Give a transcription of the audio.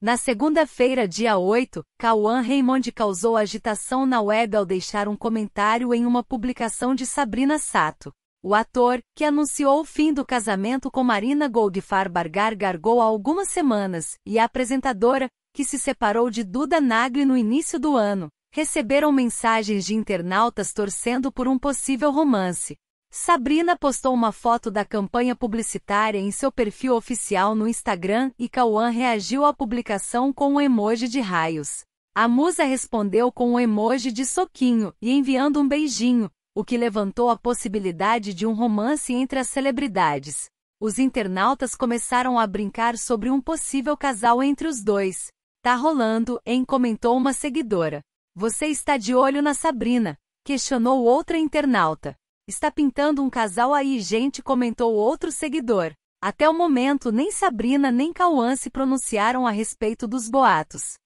Na segunda-feira, dia 8, Cauã Raymond causou agitação na web ao deixar um comentário em uma publicação de Sabrina Sato. O ator, que anunciou o fim do casamento com Marina Goldfar Bargar Gargou há algumas semanas, e a apresentadora, que se separou de Duda Nagli no início do ano, receberam mensagens de internautas torcendo por um possível romance. Sabrina postou uma foto da campanha publicitária em seu perfil oficial no Instagram e Cauã reagiu à publicação com um emoji de raios. A musa respondeu com um emoji de soquinho e enviando um beijinho, o que levantou a possibilidade de um romance entre as celebridades. Os internautas começaram a brincar sobre um possível casal entre os dois. Tá rolando, hein? comentou uma seguidora. Você está de olho na Sabrina? questionou outra internauta. Está pintando um casal aí, gente, comentou outro seguidor. Até o momento, nem Sabrina nem Cauã se pronunciaram a respeito dos boatos.